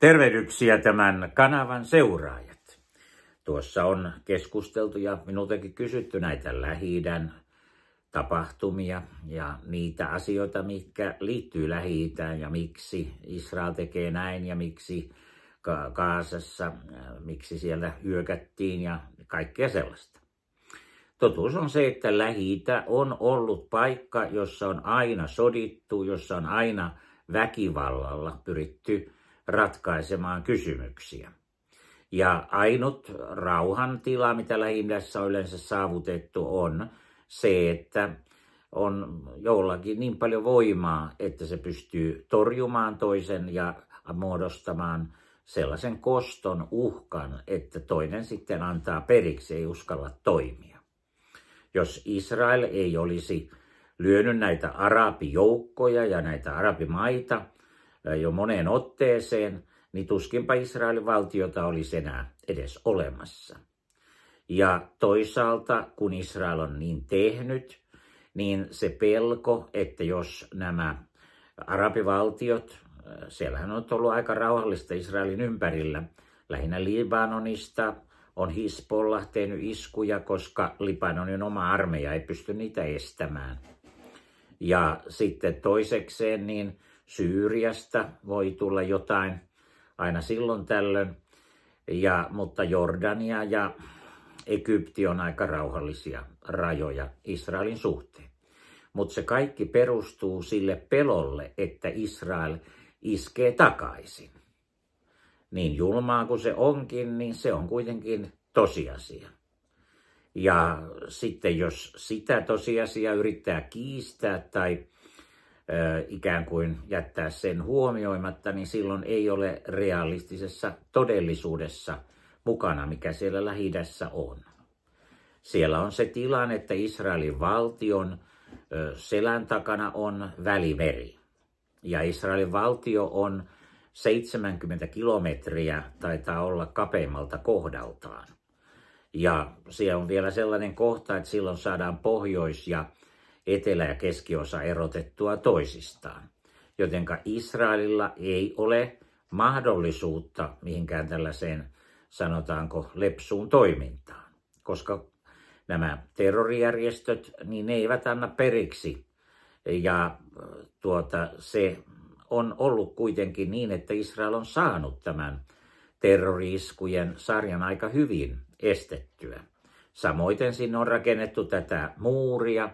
Tervehdyksiä tämän kanavan seuraajat. Tuossa on keskusteltu ja minultakin kysytty näitä lähi tapahtumia ja niitä asioita, mitkä liittyy lähi ja miksi Israel tekee näin ja miksi Ka- Kaasassa, äh, miksi siellä hyökättiin ja kaikkea sellaista. Totuus on se, että lähi on ollut paikka, jossa on aina sodittu, jossa on aina väkivallalla pyritty ratkaisemaan kysymyksiä. Ja ainut rauhantila, mitä lähimmässä on yleensä saavutettu, on se, että on jollakin niin paljon voimaa, että se pystyy torjumaan toisen ja muodostamaan sellaisen koston uhkan, että toinen sitten antaa periksi, ei uskalla toimia. Jos Israel ei olisi lyönyt näitä arabijoukkoja ja näitä arabimaita, jo moneen otteeseen, niin tuskinpa Israelin valtiota olisi enää edes olemassa. Ja toisaalta, kun Israel on niin tehnyt, niin se pelko, että jos nämä arabivaltiot, siellähän on ollut aika rauhallista Israelin ympärillä, lähinnä Libanonista, on Hisbollah tehnyt iskuja, koska Libanonin oma armeija ei pysty niitä estämään. Ja sitten toisekseen, niin Syyriasta voi tulla jotain aina silloin tällöin, ja, mutta Jordania ja Egypti on aika rauhallisia rajoja Israelin suhteen. Mutta se kaikki perustuu sille pelolle, että Israel iskee takaisin. Niin julmaa kuin se onkin, niin se on kuitenkin tosiasia. Ja sitten jos sitä tosiasiaa yrittää kiistää tai ikään kuin jättää sen huomioimatta, niin silloin ei ole realistisessa todellisuudessa mukana, mikä siellä lähi on. Siellä on se tilanne, että Israelin valtion selän takana on välimeri. Ja Israelin valtio on 70 kilometriä, taitaa olla kapeimmalta kohdaltaan. Ja siellä on vielä sellainen kohta, että silloin saadaan pohjois- ja etelä- ja keskiosa erotettua toisistaan, jotenka Israelilla ei ole mahdollisuutta mihinkään tällaiseen sanotaanko lepsuun toimintaan, koska nämä terrorijärjestöt, niin ne eivät anna periksi. Ja äh, tuota, se on ollut kuitenkin niin, että Israel on saanut tämän terroriiskujen sarjan aika hyvin estettyä. Samoiten sinne on rakennettu tätä muuria,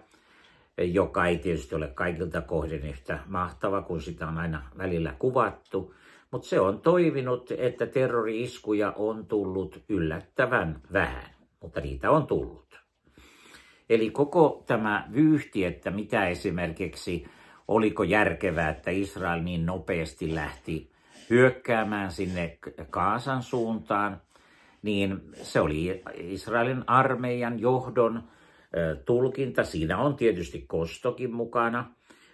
joka ei tietysti ole kaikilta kohden yhtä mahtava kun sitä on aina välillä kuvattu, mutta se on toivinut, että terrori-iskuja on tullut yllättävän vähän, mutta niitä on tullut. Eli koko tämä vyyhti, että mitä esimerkiksi oliko järkevää, että Israel niin nopeasti lähti hyökkäämään sinne Kaasan suuntaan, niin se oli Israelin armeijan johdon tulkinta. Siinä on tietysti kostokin mukana,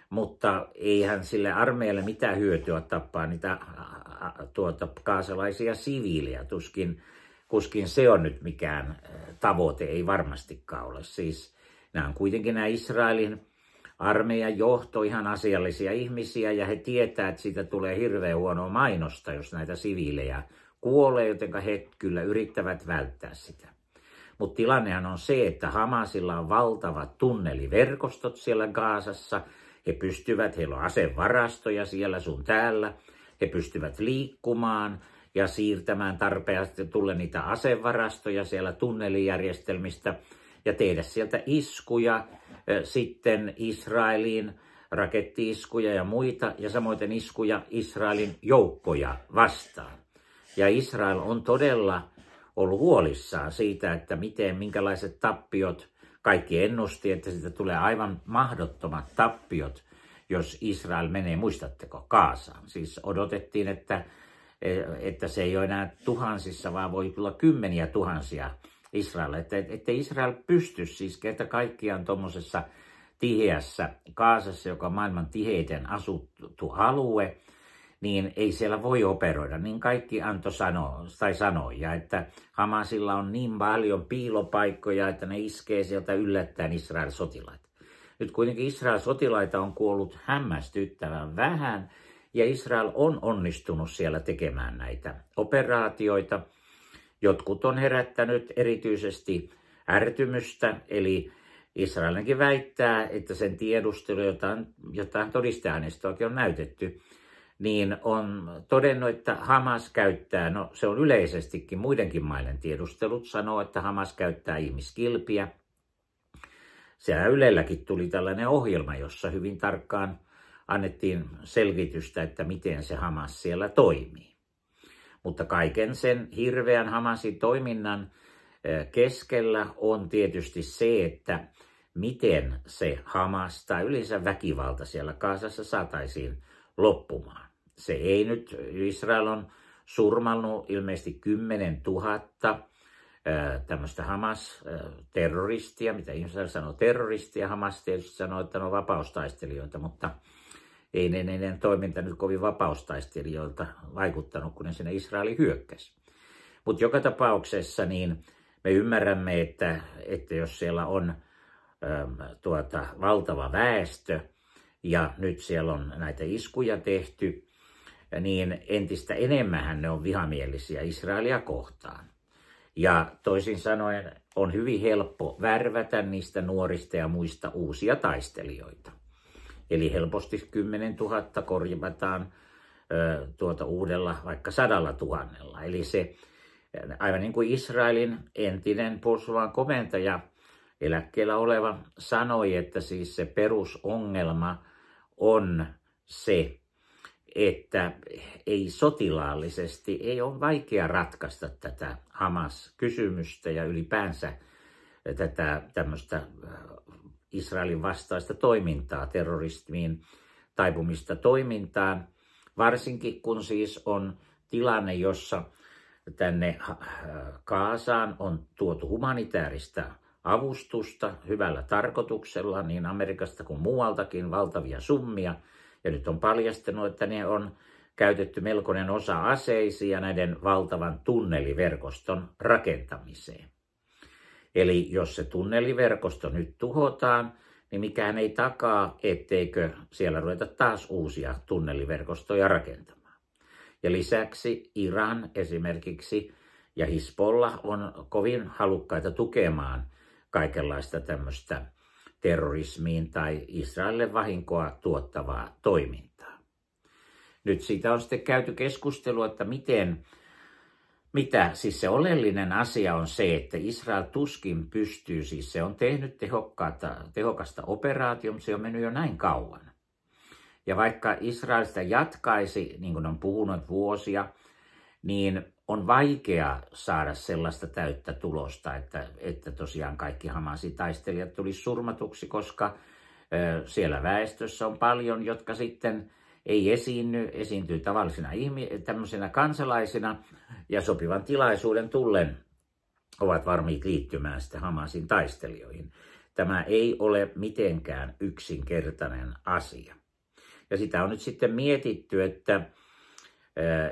mutta eihän sille armeijalle mitään hyötyä tappaa niitä tuota, kaasalaisia siviilejä. Tuskin kuskin se on nyt mikään tavoite, ei varmastikaan ole. Siis nämä on kuitenkin nämä Israelin armeijan johto ihan asiallisia ihmisiä ja he tietää, että siitä tulee hirveän huonoa mainosta, jos näitä siviilejä kuolee, jotenka he kyllä yrittävät välttää sitä. Mutta tilannehan on se, että Hamasilla on valtavat tunneliverkostot siellä Gaasassa. He pystyvät, heillä on asevarastoja siellä sun täällä. He pystyvät liikkumaan ja siirtämään tarpeesta tulle niitä asevarastoja siellä tunnelijärjestelmistä ja tehdä sieltä iskuja sitten Israeliin, rakettiiskuja ja muita, ja samoin iskuja Israelin joukkoja vastaan. Ja Israel on todella ollut huolissaan siitä, että miten, minkälaiset tappiot, kaikki ennusti, että siitä tulee aivan mahdottomat tappiot, jos Israel menee, muistatteko, Kaasaan. Siis odotettiin, että, että se ei ole enää tuhansissa, vaan voi tulla kymmeniä tuhansia Israel. Että, että Israel pysty siis kerta kaikkiaan tuommoisessa tiheässä Kaasassa, joka on maailman tiheiten asuttu alue, niin ei siellä voi operoida. Niin kaikki anto sano, tai sanoja, että Hamasilla on niin paljon piilopaikkoja, että ne iskee sieltä yllättäen Israel sotilaita. Nyt kuitenkin Israel sotilaita on kuollut hämmästyttävän vähän, ja Israel on onnistunut siellä tekemään näitä operaatioita. Jotkut on herättänyt erityisesti ärtymystä, eli Israelinkin väittää, että sen tiedustelu, jotain, jotain todisteaineistoakin on näytetty, niin on todennut, että Hamas käyttää, no se on yleisestikin muidenkin maiden tiedustelut, sanoo, että Hamas käyttää ihmiskilpiä. Siellä Ylelläkin tuli tällainen ohjelma, jossa hyvin tarkkaan annettiin selvitystä, että miten se Hamas siellä toimii. Mutta kaiken sen hirveän Hamasin toiminnan eh, keskellä on tietysti se, että miten se Hamas tai yleensä väkivalta siellä Kaasassa saataisiin loppumaan se ei nyt, Israel on surmannut ilmeisesti 10 000 tämmöistä Hamas-terroristia, mitä Israel sanoo terroristia, Hamas tietysti sanoo, että ne on vapaustaistelijoita, mutta ei ne, ne, ne toiminta nyt kovin vapaustaistelijoilta vaikuttanut, kun ne sinne Israeli hyökkäsi. Mutta joka tapauksessa niin me ymmärrämme, että, että jos siellä on äm, tuota, valtava väestö ja nyt siellä on näitä iskuja tehty, niin entistä enemmän ne on vihamielisiä Israelia kohtaan. Ja toisin sanoen on hyvin helppo värvätä niistä nuorista ja muista uusia taistelijoita. Eli helposti 10 000 korjataan ö, tuota uudella vaikka sadalla tuhannella. Eli se, aivan niin kuin Israelin entinen puolustusvoiman komentaja eläkkeellä oleva sanoi, että siis se perusongelma on se, että ei sotilaallisesti, ei ole vaikea ratkaista tätä Hamas-kysymystä ja ylipäänsä tätä tämmöistä äh, Israelin vastaista toimintaa, terrorismiin taipumista toimintaan, varsinkin kun siis on tilanne, jossa tänne äh, Kaasaan on tuotu humanitaarista avustusta hyvällä tarkoituksella niin Amerikasta kuin muualtakin valtavia summia – ja nyt on paljastunut, että ne on käytetty melkoinen osa aseisiin ja näiden valtavan tunneliverkoston rakentamiseen. Eli jos se tunneliverkosto nyt tuhotaan, niin mikään ei takaa, etteikö siellä ruveta taas uusia tunneliverkostoja rakentamaan. Ja lisäksi Iran esimerkiksi ja Hispolla on kovin halukkaita tukemaan kaikenlaista tämmöistä terrorismiin tai Israelille vahinkoa tuottavaa toimintaa. Nyt siitä on sitten käyty keskustelua, että miten, mitä, siis se oleellinen asia on se, että Israel tuskin pystyy, siis se on tehnyt tehokasta operaatiota, mutta se on mennyt jo näin kauan. Ja vaikka Israel sitä jatkaisi, niin kuin on puhunut vuosia, niin on vaikea saada sellaista täyttä tulosta, että, että tosiaan kaikki Hamasin taistelijat tulisi surmatuksi, koska siellä väestössä on paljon, jotka sitten ei esiinny, esiintyy tavallisina ihmi- kansalaisina ja sopivan tilaisuuden tullen ovat valmiit liittymään sitten Hamasin taistelijoihin. Tämä ei ole mitenkään yksinkertainen asia. Ja sitä on nyt sitten mietitty, että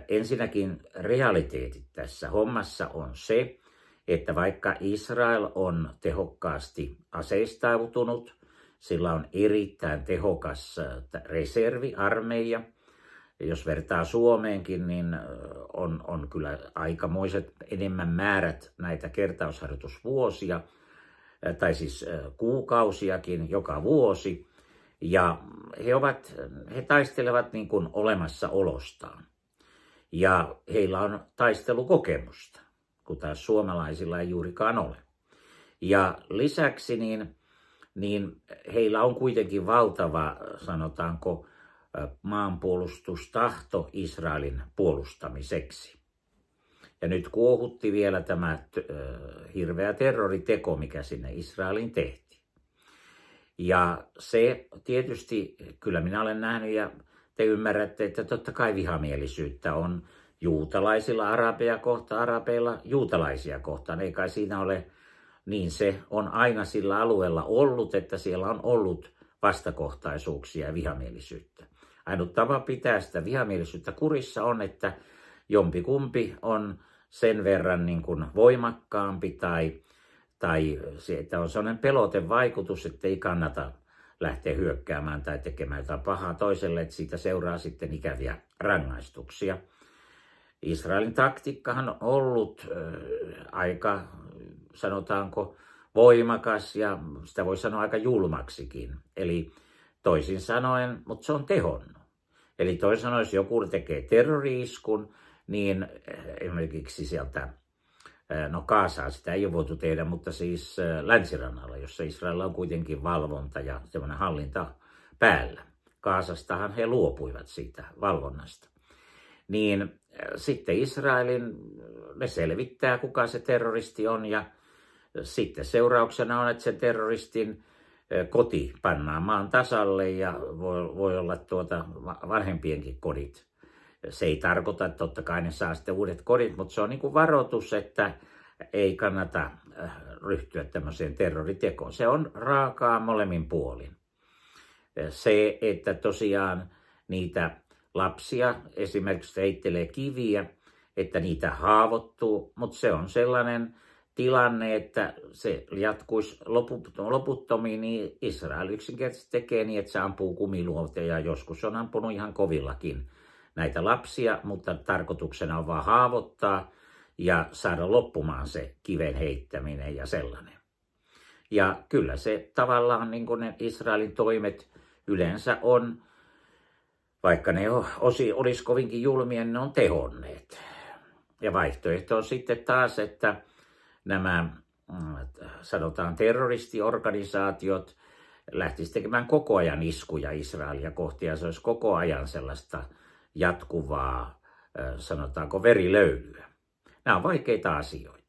Ensinnäkin realiteetit tässä hommassa on se, että vaikka Israel on tehokkaasti aseistautunut, sillä on erittäin tehokas reserviarmeija. Jos vertaa Suomeenkin, niin on, on kyllä aikamoiset enemmän määrät näitä kertausharjoitusvuosia, tai siis kuukausiakin joka vuosi. Ja he, ovat, he taistelevat niin kuin olemassaolostaan ja heillä on taistelukokemusta, kun taas suomalaisilla ei juurikaan ole. Ja lisäksi niin, niin heillä on kuitenkin valtava, sanotaanko, maanpuolustustahto Israelin puolustamiseksi. Ja nyt kuohutti vielä tämä hirveä terroriteko, mikä sinne Israelin tehtiin. Ja se tietysti, kyllä minä olen nähnyt ja te ymmärrätte, että totta kai vihamielisyyttä on juutalaisilla arabeja kohta, arabeilla juutalaisia kohtaan. Ei kai siinä ole, niin se on aina sillä alueella ollut, että siellä on ollut vastakohtaisuuksia ja vihamielisyyttä. Ainut tapa pitää sitä vihamielisyyttä kurissa on, että jompikumpi on sen verran niin kuin voimakkaampi tai, tai se, että on sellainen pelotevaikutus, että ei kannata lähtee hyökkäämään tai tekemään jotain pahaa toiselle, että siitä seuraa sitten ikäviä rangaistuksia. Israelin taktiikkahan on ollut äh, aika, sanotaanko, voimakas ja sitä voi sanoa aika julmaksikin. Eli toisin sanoen, mutta se on tehonnut. Eli toisin sanoen, jos joku tekee terroriiskun, niin esimerkiksi sieltä No Kaasaa sitä ei ole voitu tehdä, mutta siis länsirannalla, jossa Israel on kuitenkin valvonta ja semmoinen hallinta päällä. Kaasastahan he luopuivat siitä valvonnasta. Niin sitten Israelin, ne selvittää kuka se terroristi on ja sitten seurauksena on, että sen terroristin koti pannaan maan tasalle ja voi, voi olla tuota vanhempienkin kodit se ei tarkoita, että totta kai ne saa sitten uudet kodit, mutta se on niin kuin varoitus, että ei kannata äh, ryhtyä tämmöiseen terroritekoon. Se on raakaa molemmin puolin. Äh, se, että tosiaan niitä lapsia esimerkiksi heittelee kiviä, että niitä haavoittuu, mutta se on sellainen tilanne, että se jatkuisi loputtomiin, niin Israel yksinkertaisesti tekee niin, että se ampuu kumiluoteja ja joskus on ampunut ihan kovillakin näitä lapsia, mutta tarkoituksena on vaan haavoittaa ja saada loppumaan se kiven heittäminen ja sellainen. Ja kyllä se tavallaan niin kuin ne Israelin toimet yleensä on, vaikka ne osi olisi kovinkin julmia, niin ne on tehonneet. Ja vaihtoehto on sitten taas, että nämä mm, sanotaan terroristiorganisaatiot lähtisivät tekemään koko ajan iskuja Israelia kohti ja se olisi koko ajan sellaista jatkuvaa, sanotaanko verilöylyä. Nämä on vaikeita asioita.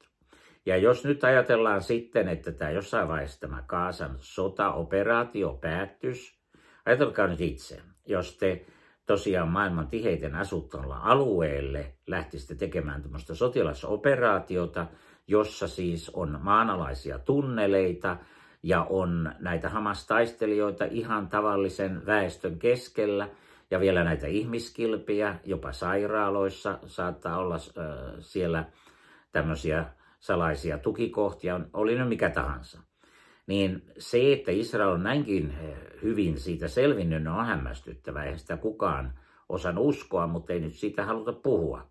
Ja jos nyt ajatellaan sitten, että tämä jossain vaiheessa tämä Kaasan sotaoperaatio päättyisi, ajatelkaa nyt itse, jos te tosiaan maailman tiheiten asuttavalla alueelle lähtisitte tekemään tämmöistä sotilasoperaatiota, jossa siis on maanalaisia tunneleita ja on näitä hamastaistelijoita ihan tavallisen väestön keskellä, ja vielä näitä ihmiskilpiä, jopa sairaaloissa saattaa olla ö, äh, siellä tämmöisiä salaisia tukikohtia, oli ne mikä tahansa. Niin se, että Israel on näinkin äh, hyvin siitä selvinnyt, on hämmästyttävää. Eihän sitä kukaan osan uskoa, mutta ei nyt siitä haluta puhua.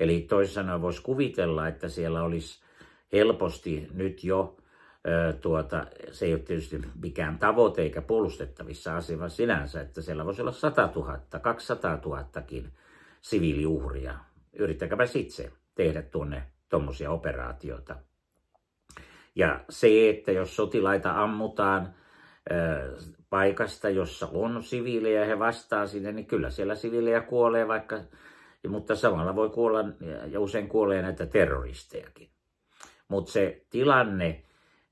Eli toisin sanoen voisi kuvitella, että siellä olisi helposti nyt jo tuota, se ei ole tietysti mikään tavoite eikä puolustettavissa asia sinänsä, että siellä voisi olla 100 000, 200 000kin siviiliuhria. Yrittäkääpä itse tehdä tuonne tuommoisia operaatioita. Ja se, että jos sotilaita ammutaan ö, paikasta, jossa on siviilejä ja he vastaa sinne, niin kyllä siellä siviilejä kuolee vaikka, mutta samalla voi kuolla ja usein kuolee näitä terroristejakin. Mutta se tilanne,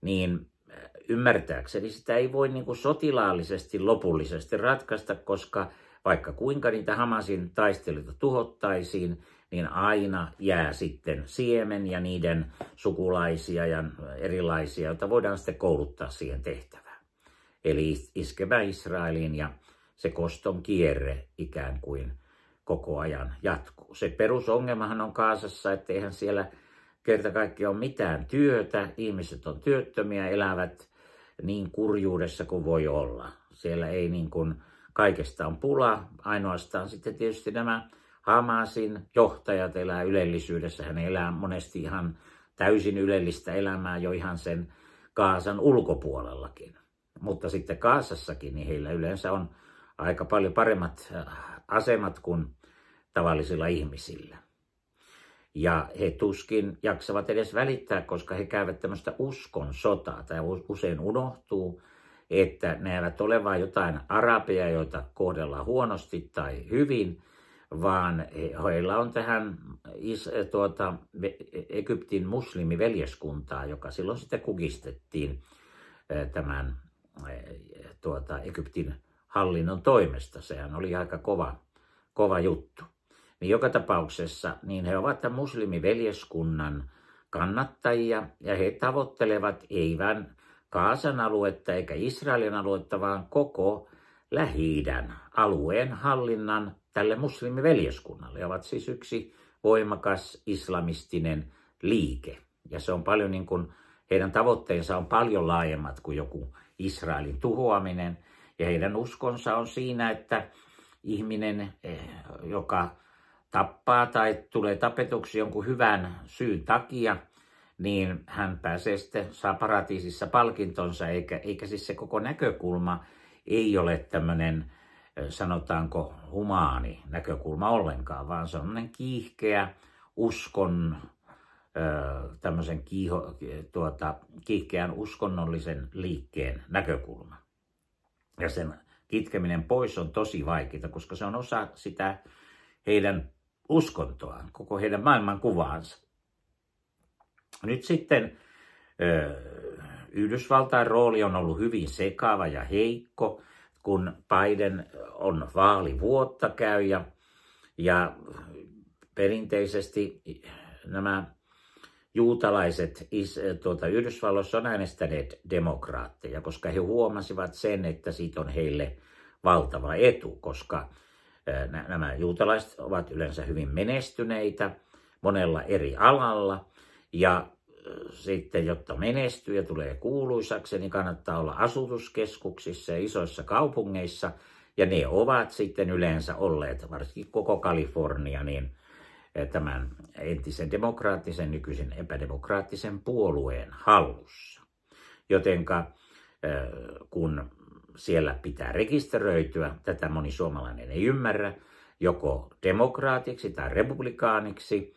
niin äh, ymmärtääkseni sitä ei voi niin kuin sotilaallisesti lopullisesti ratkaista, koska vaikka kuinka niitä Hamasin taistelijoita tuhottaisiin, niin aina jää sitten siemen ja niiden sukulaisia ja erilaisia, joita voidaan sitten kouluttaa siihen tehtävään. Eli iskevä Israelin ja se koston kierre ikään kuin koko ajan jatkuu. Se perusongelmahan on Kaasassa, että eihän siellä – kerta kaikkiaan on mitään työtä, ihmiset on työttömiä, elävät niin kurjuudessa kuin voi olla. Siellä ei niin kuin, kaikesta on pula, ainoastaan sitten tietysti nämä Hamasin johtajat elää ylellisyydessä. Hän elää monesti ihan täysin ylellistä elämää jo ihan sen Kaasan ulkopuolellakin. Mutta sitten Kaasassakin niin heillä yleensä on aika paljon paremmat äh, asemat kuin tavallisilla ihmisillä. Ja he tuskin jaksavat edes välittää, koska he käyvät tämmöistä uskon sotaa. Tämä usein unohtuu, että ne eivät ole vain jotain arabeja, joita kohdellaan huonosti tai hyvin, vaan heillä on tähän is, tuota, Egyptin muslimiveljeskuntaa, joka silloin sitten kukistettiin tämän tuota, Egyptin hallinnon toimesta. Sehän oli aika kova, kova juttu niin joka tapauksessa niin he ovat muslimiveljeskunnan kannattajia ja he tavoittelevat eivän Kaasan aluetta eikä Israelin aluetta, vaan koko lähi alueen hallinnan tälle muslimiveljeskunnalle. He ovat siis yksi voimakas islamistinen liike. Ja se on paljon niin kuin, heidän tavoitteensa on paljon laajemmat kuin joku Israelin tuhoaminen. Ja heidän uskonsa on siinä, että ihminen, eh, joka tappaa tai tulee tapetuksi jonkun hyvän syyn takia, niin hän pääsee sitten, saa paratiisissa palkintonsa, eikä, eikä siis se koko näkökulma ei ole tämmöinen, sanotaanko, humaani näkökulma ollenkaan, vaan se on kiihkeä uskon, tämmöisen kiiho, tuota, kiihkeän uskonnollisen liikkeen näkökulma. Ja sen kitkeminen pois on tosi vaikeaa, koska se on osa sitä heidän uskontoaan, koko heidän maailmankuvaansa. Nyt sitten Yhdysvaltain rooli on ollut hyvin sekava ja heikko, kun Biden on vaalivuotta käy ja, ja perinteisesti nämä juutalaiset tuota, Yhdysvalloissa on äänestäneet demokraatteja, koska he huomasivat sen, että siitä on heille valtava etu, koska Nämä juutalaiset ovat yleensä hyvin menestyneitä monella eri alalla ja sitten, jotta menestyy ja tulee kuuluisaksi, niin kannattaa olla asutuskeskuksissa ja isoissa kaupungeissa. Ja ne ovat sitten yleensä olleet, varsinkin koko Kalifornia, niin tämän entisen demokraattisen, nykyisin epädemokraattisen puolueen hallussa. Jotenka kun siellä pitää rekisteröityä. Tätä moni suomalainen ei ymmärrä, joko demokraatiksi tai republikaaniksi.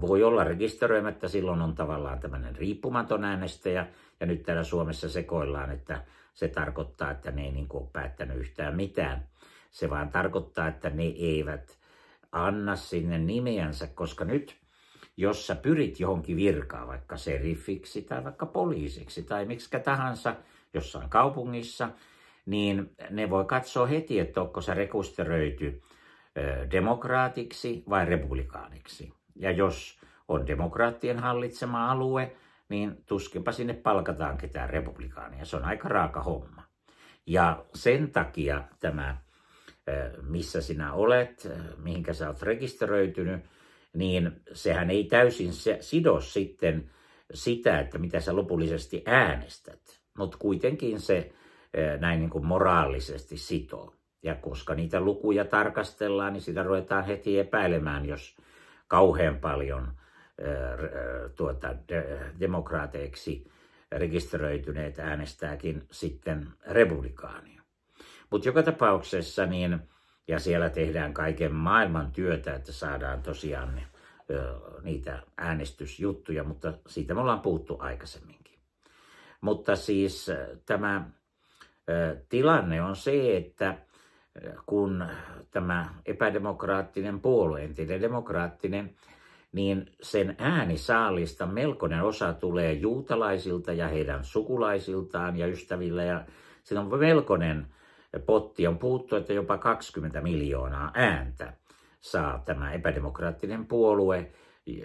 Voi olla rekisteröimättä, silloin on tavallaan tämmöinen riippumaton äänestäjä. Ja nyt täällä Suomessa sekoillaan, että se tarkoittaa, että ne ei niin kuin ole päättänyt yhtään mitään. Se vaan tarkoittaa, että ne eivät anna sinne nimeänsä, koska nyt jos sä pyrit johonkin virkaan, vaikka serifiksi tai vaikka poliisiksi tai miksikä tahansa jossain kaupungissa, niin ne voi katsoa heti, että onko se rekisteröity demokraatiksi vai republikaaniksi. Ja jos on demokraattien hallitsema alue, niin tuskinpa sinne palkataan ketään republikaania. Se on aika raaka homma. Ja sen takia tämä, missä sinä olet, mihinkä sä oot rekisteröitynyt, niin sehän ei täysin sido sitten sitä, että mitä sä lopullisesti äänestät. Mutta kuitenkin se näin niin kuin moraalisesti sitoo. Ja koska niitä lukuja tarkastellaan, niin sitä ruvetaan heti epäilemään, jos kauhean paljon tuota, demokraateiksi rekisteröityneet äänestääkin sitten republikaania. Mutta joka tapauksessa niin, ja siellä tehdään kaiken maailman työtä, että saadaan tosiaan ne, niitä äänestysjuttuja, mutta siitä me ollaan puhuttu aikaisemminkin. Mutta siis tämä tilanne on se, että kun tämä epädemokraattinen puolue, entinen demokraattinen, niin sen äänisaalista melkoinen osa tulee juutalaisilta ja heidän sukulaisiltaan ja ystävillä. Ja siinä on melkoinen potti, on puhuttu, että jopa 20 miljoonaa ääntä saa tämä epädemokraattinen puolue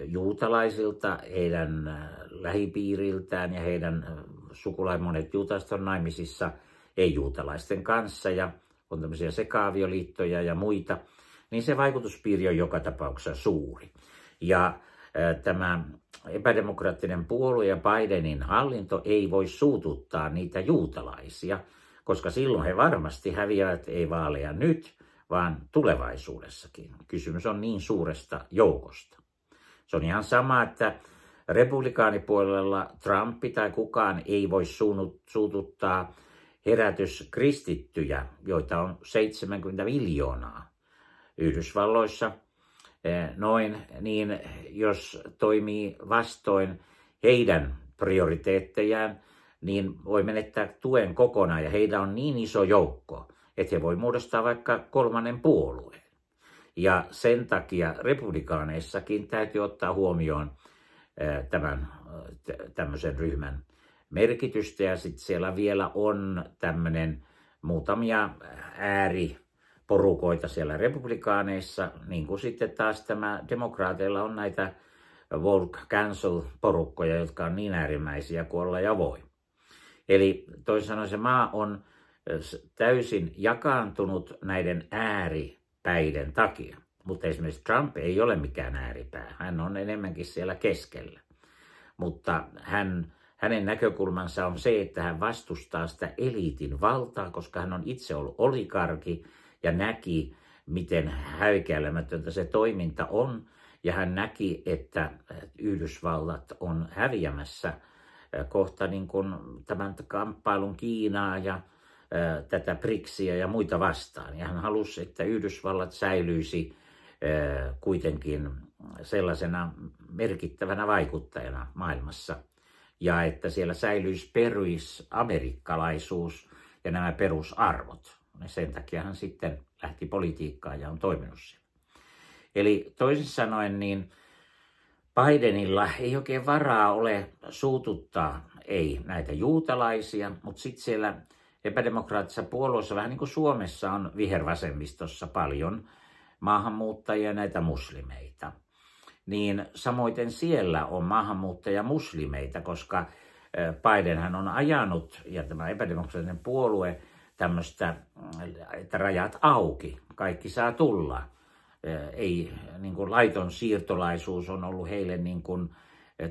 juutalaisilta, heidän lähipiiriltään ja heidän sukulaimonet juutalaiset on naimisissa – ei-juutalaisten kanssa ja on tämmöisiä sekaavioliittoja ja muita, niin se vaikutuspiiri on joka tapauksessa suuri. Ja tämä epädemokraattinen puolue ja Bidenin hallinto ei voi suututtaa niitä juutalaisia, koska silloin he varmasti häviävät ei vaaleja nyt, vaan tulevaisuudessakin. Kysymys on niin suuresta joukosta. Se on ihan sama, että republikaanipuolella Trumpi tai kukaan ei voi suututtaa herätyskristittyjä, joita on 70 miljoonaa Yhdysvalloissa eh, noin, niin jos toimii vastoin heidän prioriteettejään, niin voi menettää tuen kokonaan ja heidän on niin iso joukko, että he voi muodostaa vaikka kolmannen puolueen. Ja sen takia republikaaneissakin täytyy ottaa huomioon eh, tämän eh, tämmöisen ryhmän merkitystä ja sitten siellä vielä on tämmöinen muutamia ääriporukoita siellä republikaaneissa, niin kuin sitten taas tämä demokraateilla on näitä Volk cancel-porukkoja, jotka on niin äärimmäisiä kuin olla ja voi. Eli toisin sanoen se maa on täysin jakaantunut näiden ääripäiden takia. Mutta esimerkiksi Trump ei ole mikään ääripää. Hän on enemmänkin siellä keskellä. Mutta hän hänen näkökulmansa on se, että hän vastustaa sitä eliitin valtaa, koska hän on itse ollut olikarki ja näki, miten häikäilemätöntä se toiminta on. Ja hän näki, että Yhdysvallat on häviämässä kohta niin kuin tämän kamppailun Kiinaa ja tätä BRICSiä ja muita vastaan. Ja hän halusi, että Yhdysvallat säilyisi kuitenkin sellaisena merkittävänä vaikuttajana maailmassa – ja että siellä säilyisi amerikkalaisuus ja nämä perusarvot. Ja sen takia hän sitten lähti politiikkaan ja on toiminut siellä. Eli toisin sanoen niin Bidenilla ei oikein varaa ole suututtaa ei näitä juutalaisia, mutta sitten siellä epädemokraattisessa puolueessa, vähän niin kuin Suomessa on vihervasemmistossa paljon maahanmuuttajia ja näitä muslimeita – niin samoiten siellä on maahanmuuttaja muslimeita, koska Bidenhän on ajanut, ja tämä epädemokraattinen puolue, tämmöistä, mm, että rajat auki, kaikki saa tulla. Ei, niin kuin laiton siirtolaisuus on ollut heille niin kuin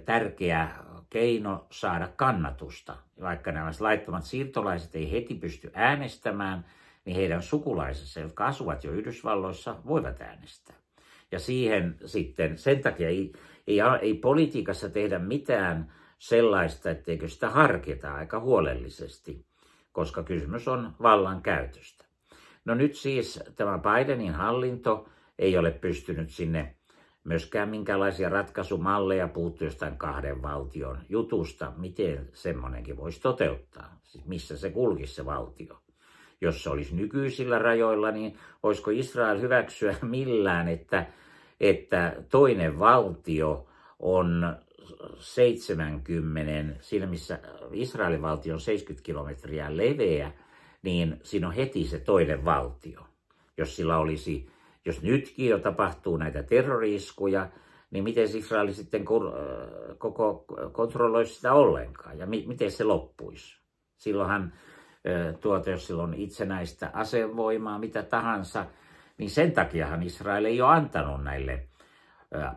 tärkeä keino saada kannatusta. Vaikka nämä laittomat siirtolaiset ei heti pysty äänestämään, niin heidän sukulaisensa, jotka asuvat jo Yhdysvalloissa, voivat äänestää. Ja siihen sitten, sen takia ei, ei, ei politiikassa tehdä mitään sellaista, etteikö sitä harkita aika huolellisesti, koska kysymys on vallan käytöstä. No nyt siis tämä Bidenin hallinto ei ole pystynyt sinne myöskään minkälaisia ratkaisumalleja, puuttuu jostain kahden valtion jutusta, miten semmoinenkin voisi toteuttaa, siis missä se kulkisi se valtio jos se olisi nykyisillä rajoilla, niin olisiko Israel hyväksyä millään, että, että toinen valtio on 70, siinä missä Israelin valtio on 70 kilometriä leveä, niin siinä on heti se toinen valtio. Jos sillä olisi, jos nytkin jo tapahtuu näitä terroriskuja, niin miten Israel sitten äh, koko kontrolloisi sitä ollenkaan ja mi- miten se loppuisi? Silloinhan tuota, jos sillä on itsenäistä asevoimaa, mitä tahansa, niin sen takiahan Israel ei ole antanut näille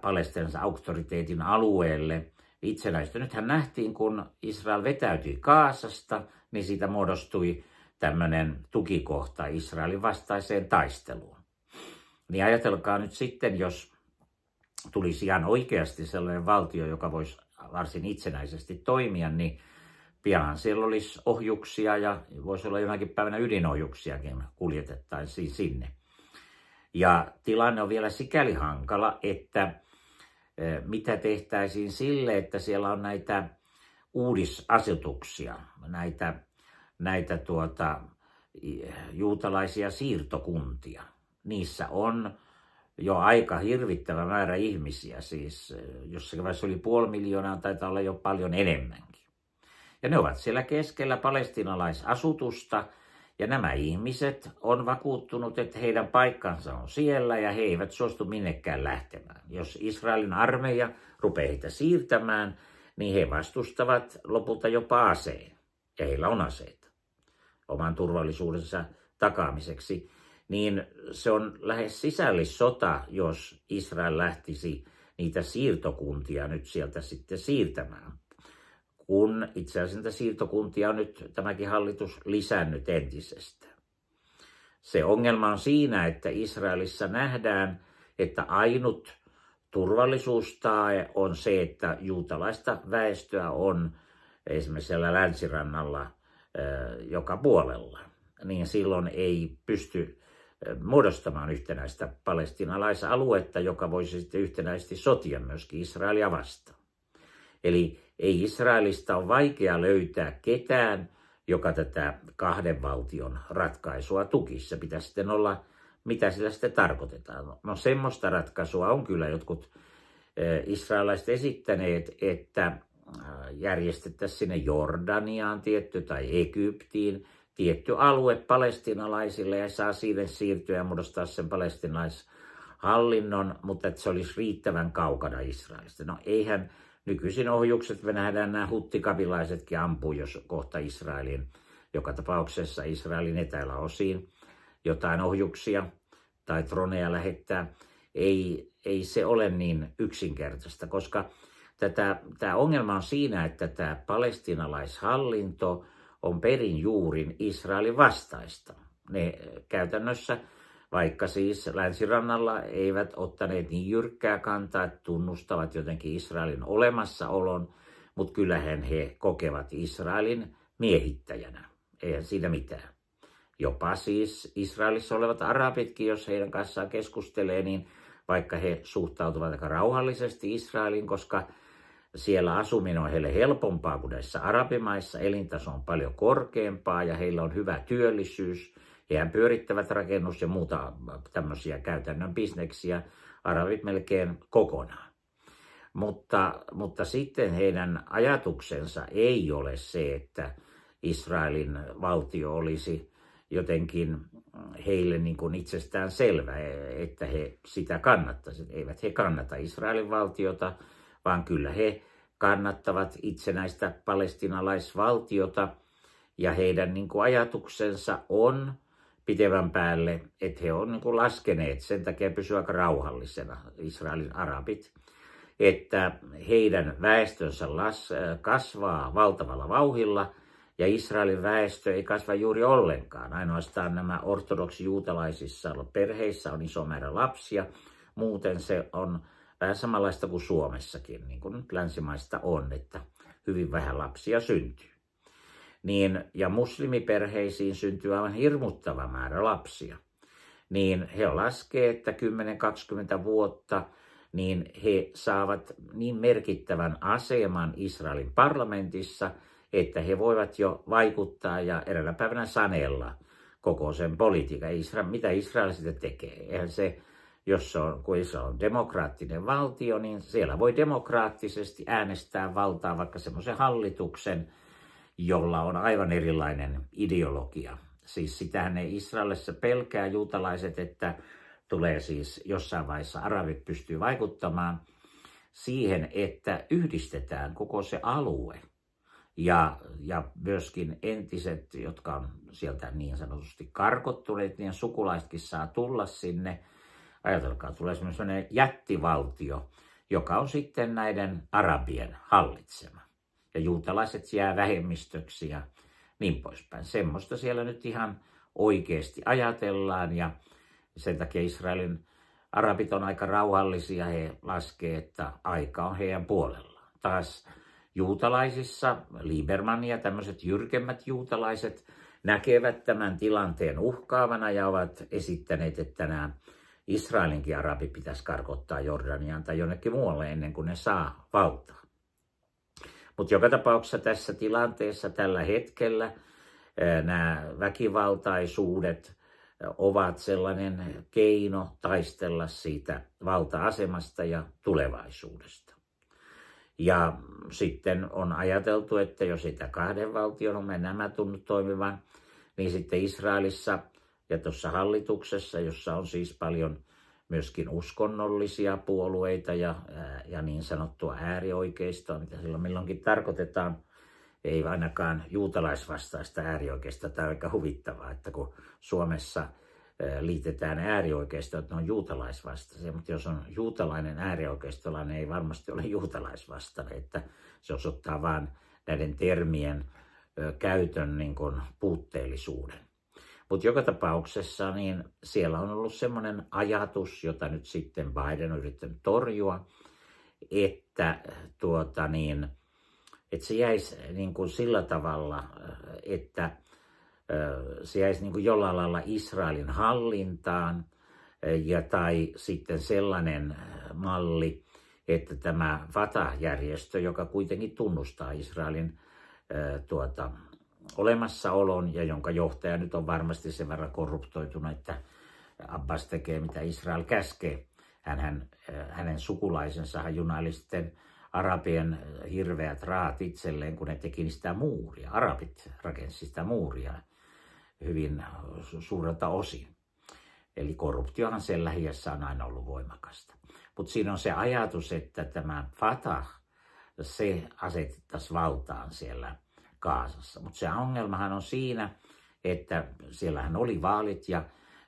Palestinansa auktoriteetin alueelle itsenäistä. Nythän nähtiin, kun Israel vetäytyi Kaasasta, niin siitä muodostui tämmöinen tukikohta Israelin vastaiseen taisteluun. Niin ajatelkaa nyt sitten, jos tulisi ihan oikeasti sellainen valtio, joka voisi varsin itsenäisesti toimia, niin pian siellä olisi ohjuksia ja voisi olla jonakin päivänä ydinohjuksiakin kuljetettaisiin sinne. Ja tilanne on vielä sikäli hankala, että e, mitä tehtäisiin sille, että siellä on näitä uudisasetuksia, näitä, näitä tuota, juutalaisia siirtokuntia. Niissä on jo aika hirvittävä määrä ihmisiä, siis e, jossakin vaiheessa oli puoli miljoonaa, taitaa olla jo paljon enemmänkin. Ja ne ovat siellä keskellä palestinalaisasutusta. Ja nämä ihmiset on vakuuttunut, että heidän paikkansa on siellä ja he eivät suostu minnekään lähtemään. Jos Israelin armeija rupeaa heitä siirtämään, niin he vastustavat lopulta jopa aseen. Ja heillä on aseita oman turvallisuudensa takaamiseksi. Niin se on lähes sisällissota, jos Israel lähtisi niitä siirtokuntia nyt sieltä sitten siirtämään kun itse asiassa niitä siirtokuntia on nyt tämäkin hallitus lisännyt entisestä. Se ongelma on siinä, että Israelissa nähdään, että ainut turvallisuustae on se, että juutalaista väestöä on esimerkiksi siellä länsirannalla eh, joka puolella. Niin silloin ei pysty eh, muodostamaan yhtenäistä palestinalaisaluetta, joka voisi sitten yhtenäisesti sotia myöskin Israelia vastaan. Eli ei Israelista ole vaikea löytää ketään, joka tätä kahden valtion ratkaisua tukissa. pitäisi sitten olla, mitä sillä sitten tarkoitetaan. No semmoista ratkaisua on kyllä jotkut eh, israelaiset esittäneet, että eh, järjestettäisiin sinne Jordaniaan tietty tai Egyptiin tietty alue palestinalaisille ja saa siihen siirtyä ja muodostaa sen palestinaishallinnon, mutta että se olisi riittävän kaukana Israelista. No eihän nykyisin ohjukset me nähdään nämä huttikapilaisetkin ampuu jos kohta Israelin, joka tapauksessa Israelin etäläosiin jotain ohjuksia tai troneja lähettää. Ei, ei se ole niin yksinkertaista, koska tätä, tämä ongelma on siinä, että tämä palestinalaishallinto on perin juurin Israelin vastaista. Ne käytännössä vaikka siis länsirannalla eivät ottaneet niin jyrkkää kantaa, että tunnustavat jotenkin Israelin olemassaolon, mutta kyllähän he kokevat Israelin miehittäjänä. Eihän siinä mitään. Jopa siis Israelissa olevat arabitkin, jos heidän kanssaan keskustelee, niin vaikka he suhtautuvat aika rauhallisesti Israelin, koska siellä asuminen on heille helpompaa kuin näissä arabimaissa, elintaso on paljon korkeampaa ja heillä on hyvä työllisyys – Hehän pyörittävät rakennus- ja muuta äh, tämmöisiä käytännön bisneksiä, arabit melkein kokonaan. Mutta, mutta sitten heidän ajatuksensa ei ole se, että Israelin valtio olisi jotenkin äh, heille niin kuin itsestään selvä, e, että he sitä kannattaisivat. Eivät he kannata Israelin valtiota, vaan kyllä he kannattavat itsenäistä palestinalaisvaltiota ja heidän niin kuin ajatuksensa on pitevän päälle, että he on niin laskeneet sen takia pysyä aika rauhallisena, Israelin arabit, että heidän väestönsä las, äh, kasvaa valtavalla vauhilla ja Israelin väestö ei kasva juuri ollenkaan. Ainoastaan nämä ortodoksi juutalaisissa perheissä on iso määrä lapsia, muuten se on vähän samanlaista kuin Suomessakin, niin kuin nyt länsimaista on, että hyvin vähän lapsia syntyy niin, ja muslimiperheisiin syntyy aivan hirmuttava määrä lapsia, niin he laskee, että 10-20 vuotta niin he saavat niin merkittävän aseman Israelin parlamentissa, että he voivat jo vaikuttaa ja eräänä päivänä sanella koko sen politiikan, Israel, mitä Israel sitten tekee. Eihän se, jos se on, kun se on demokraattinen valtio, niin siellä voi demokraattisesti äänestää valtaa vaikka semmoisen hallituksen, jolla on aivan erilainen ideologia. Siis sitähän ne Israelissa pelkää juutalaiset, että tulee siis jossain vaiheessa arabit pystyy vaikuttamaan siihen, että yhdistetään koko se alue. Ja, ja myöskin entiset, jotka on sieltä niin sanotusti karkottuneet, niin sukulaisetkin saa tulla sinne. Ajatelkaa, tulee semmoinen jättivaltio, joka on sitten näiden arabien hallitsema ja juutalaiset jää vähemmistöksi ja niin poispäin. Semmoista siellä nyt ihan oikeasti ajatellaan ja sen takia Israelin arabit on aika rauhallisia. He laskee, että aika on heidän puolellaan. Taas juutalaisissa, Lieberman ja tämmöiset jyrkemmät juutalaiset näkevät tämän tilanteen uhkaavana ja ovat esittäneet, että nämä Israelinkin arabi pitäisi karkottaa Jordaniaan tai jonnekin muualle ennen kuin ne saa valtaa. Mutta joka tapauksessa tässä tilanteessa tällä hetkellä nämä väkivaltaisuudet ovat sellainen keino taistella siitä valta-asemasta ja tulevaisuudesta. Ja sitten on ajateltu, että jos sitä kahden valtion on nämä tunnut toimivan, niin sitten Israelissa ja tuossa hallituksessa, jossa on siis paljon myöskin uskonnollisia puolueita ja, ja niin sanottua äärioikeista, mitä silloin milloinkin tarkoitetaan. Ei ainakaan juutalaisvastaista äärioikeista. Tämä on aika huvittavaa, että kun Suomessa liitetään äärioikeista, että ne on juutalaisvastaisia, mutta jos on juutalainen äärioikeistolainen, niin ei varmasti ole juutalaisvastainen, että se osoittaa vain näiden termien käytön niin kuin puutteellisuuden. Mutta joka tapauksessa niin siellä on ollut semmoinen ajatus, jota nyt sitten Biden on yrittänyt torjua, että, tuota niin, että se jäisi niin kuin sillä tavalla, että se jäisi niin kuin jollain lailla Israelin hallintaan ja tai sitten sellainen malli, että tämä Fatah-järjestö, joka kuitenkin tunnustaa Israelin tuota, olemassaolon ja jonka johtaja nyt on varmasti sen verran korruptoitunut, että Abbas tekee mitä Israel käskee. Hänhän, äh, hänen sukulaisensa junaili sitten arabien äh, hirveät raat itselleen, kun ne teki sitä muuria. Arabit rakensi sitä muuria hyvin äh, suurelta osin. Eli korruptiohan sen lähi on aina ollut voimakasta. Mutta siinä on se ajatus, että tämä Fatah, se asetettaisiin valtaan siellä Kaasassa. Mutta se ongelmahan on siinä, että siellähän oli vaalit ja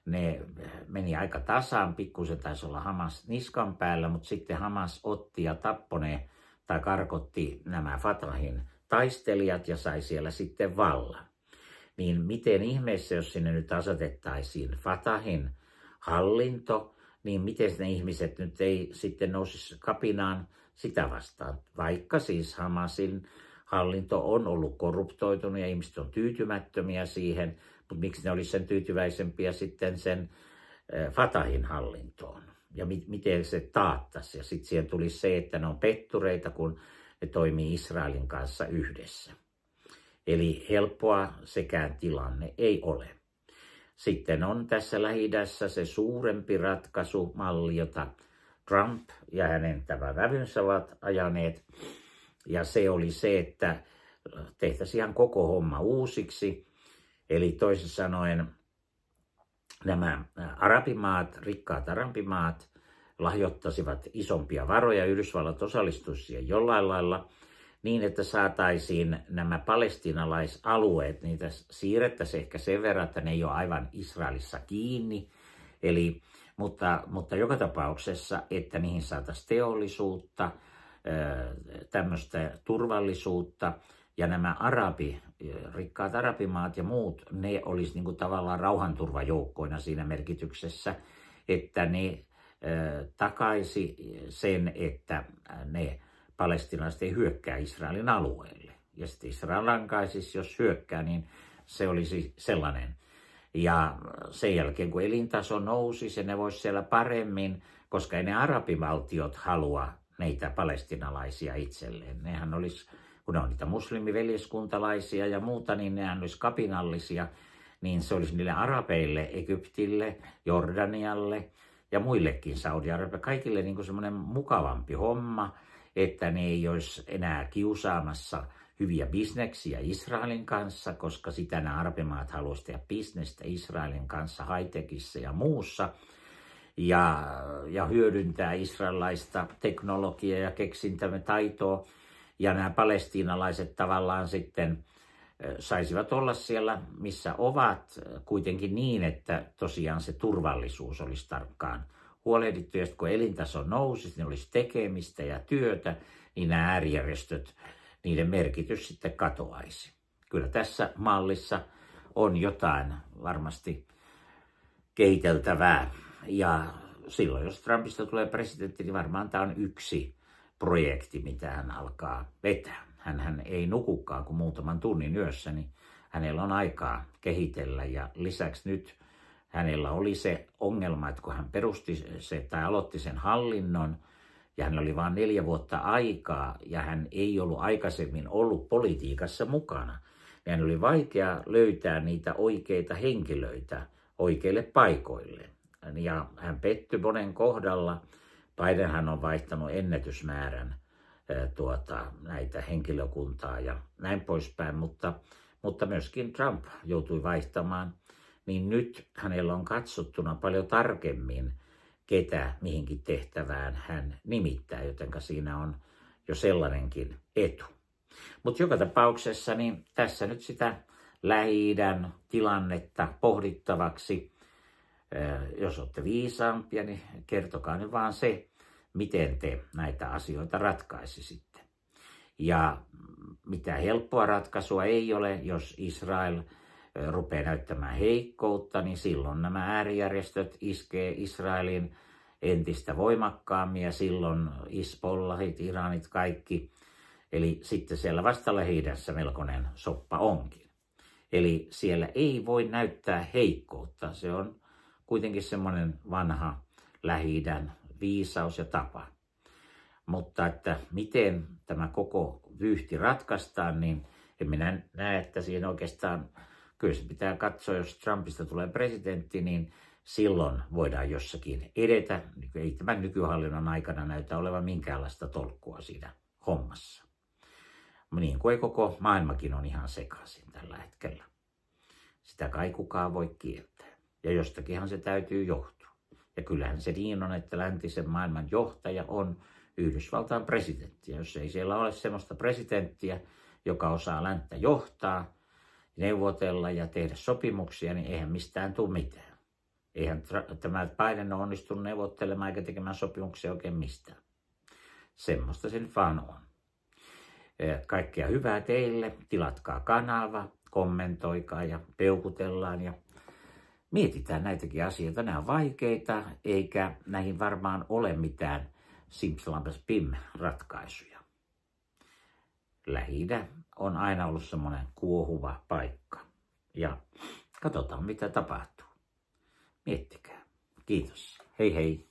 ne eh, meni aika tasaan, pikkusen taisi olla Hamas niskan päällä, mutta sitten Hamas otti ja tappone tai karkotti nämä Fatahin taistelijat ja sai siellä sitten vallan. Niin miten ihmeessä, jos sinne nyt asetettaisiin Fatahin hallinto, niin miten ne ihmiset nyt ei sitten nousisi kapinaan sitä vastaan, vaikka siis Hamasin hallinto on ollut korruptoitunut ja ihmiset on tyytymättömiä siihen, mutta miksi ne olisivat sen tyytyväisempiä sitten sen eh, Fatahin hallintoon ja mi- miten se taattaisi. Ja sitten siihen tuli se, että ne on pettureita, kun ne toimii Israelin kanssa yhdessä. Eli helppoa sekään tilanne ei ole. Sitten on tässä lähi se suurempi ratkaisumalli, jota Trump ja hänen tämä vävynsä ovat ajaneet ja se oli se, että äh, tehtäisiin ihan koko homma uusiksi. Eli toisin sanoen nämä äh, arabimaat, rikkaat arabimaat, lahjoittasivat isompia varoja, Yhdysvallat osallistuisi siihen jollain lailla, niin että saataisiin nämä palestinalaisalueet, niitä siirrettäisiin ehkä sen verran, että ne ei ole aivan Israelissa kiinni, Eli, mutta, mutta joka tapauksessa, että niihin saataisiin teollisuutta, tämmöistä turvallisuutta. Ja nämä arabi, rikkaat arabimaat ja muut, ne olisi niin kuin tavallaan rauhanturvajoukkoina siinä merkityksessä, että ne takaisi sen, että ne palestinaiset ei hyökkää Israelin alueelle. Ja sitten Israel lankaisi, jos hyökkää, niin se olisi sellainen. Ja sen jälkeen, kun elintaso nousi, se ne voisi siellä paremmin, koska ei ne arabivaltiot halua meitä palestinalaisia itselleen. Nehän olisi, kun ne on niitä muslimiveljeskuntalaisia ja muuta, niin nehän olisi kapinallisia, niin se olisi niille arabeille, Egyptille, Jordanialle ja muillekin Saudi-Arabia, kaikille niin semmoinen mukavampi homma, että ne ei olisi enää kiusaamassa hyviä bisneksiä Israelin kanssa, koska sitä nämä arabimaat haluaisivat tehdä bisnestä Israelin kanssa Haitekissa ja muussa ja, ja hyödyntää israelaista teknologiaa ja taitoa. Ja nämä palestiinalaiset tavallaan sitten saisivat olla siellä, missä ovat, kuitenkin niin, että tosiaan se turvallisuus olisi tarkkaan huolehdittu. Ja sitten kun elintaso nousisi, niin olisi tekemistä ja työtä, niin nämä äärijärjestöt, niiden merkitys sitten katoaisi. Kyllä tässä mallissa on jotain varmasti kehiteltävää. Ja silloin, jos Trumpista tulee presidentti, niin varmaan tämä on yksi projekti, mitä hän alkaa vetää. hän hän ei nukukaan kuin muutaman tunnin yössä, niin hänellä on aikaa kehitellä. Ja lisäksi nyt hänellä oli se ongelma, että kun hän perusti se, tai aloitti sen hallinnon, ja hän oli vain neljä vuotta aikaa, ja hän ei ollut aikaisemmin ollut politiikassa mukana, niin hän oli vaikea löytää niitä oikeita henkilöitä oikeille paikoille ja hän pettyi monen kohdalla. Bidenhan on vaihtanut ennätysmäärän tuota, näitä henkilökuntaa ja näin poispäin, mutta, mutta myöskin Trump joutui vaihtamaan, niin nyt hänellä on katsottuna paljon tarkemmin, ketä mihinkin tehtävään hän nimittää, joten siinä on jo sellainenkin etu. Mutta joka tapauksessa niin tässä nyt sitä lähi tilannetta pohdittavaksi – jos olette viisaampia, niin kertokaa nyt vaan se, miten te näitä asioita ratkaisisitte. Ja mitä helppoa ratkaisua ei ole, jos Israel rupeaa näyttämään heikkoutta, niin silloin nämä äärijärjestöt iskee Israelin entistä voimakkaammin ja silloin Ispollahit, Iranit, kaikki. Eli sitten siellä vasta lähidässä melkoinen soppa onkin. Eli siellä ei voi näyttää heikkoutta, se on kuitenkin semmoinen vanha lähi viisaus ja tapa. Mutta että miten tämä koko vyyhti ratkaistaan, niin en minä näe, että siihen oikeastaan, kyllä se pitää katsoa, jos Trumpista tulee presidentti, niin silloin voidaan jossakin edetä. Ei tämän nykyhallinnon aikana näytä olevan minkäänlaista tolkkua siinä hommassa. Niin kuin ei koko maailmakin on ihan sekaisin tällä hetkellä. Sitä kai kukaan voi kieltää. Ja jostakinhan se täytyy johtua. Ja kyllähän se niin on, että läntisen maailman johtaja on Yhdysvaltain presidentti. Ja jos ei siellä ole sellaista presidenttiä, joka osaa länttä johtaa, neuvotella ja tehdä sopimuksia, niin eihän mistään tule mitään. Eihän tämä Biden ole onnistunut neuvottelemaan eikä tekemään sopimuksia oikein mistään. Semmoista sen vaan on. E, kaikkea hyvää teille. Tilatkaa kanava, kommentoikaa ja peukutellaan ja mietitään näitäkin asioita. Nämä on vaikeita, eikä näihin varmaan ole mitään Simpsalampas pim ratkaisuja. lähi on aina ollut semmoinen kuohuva paikka. Ja katsotaan, mitä tapahtuu. Miettikää. Kiitos. Hei hei.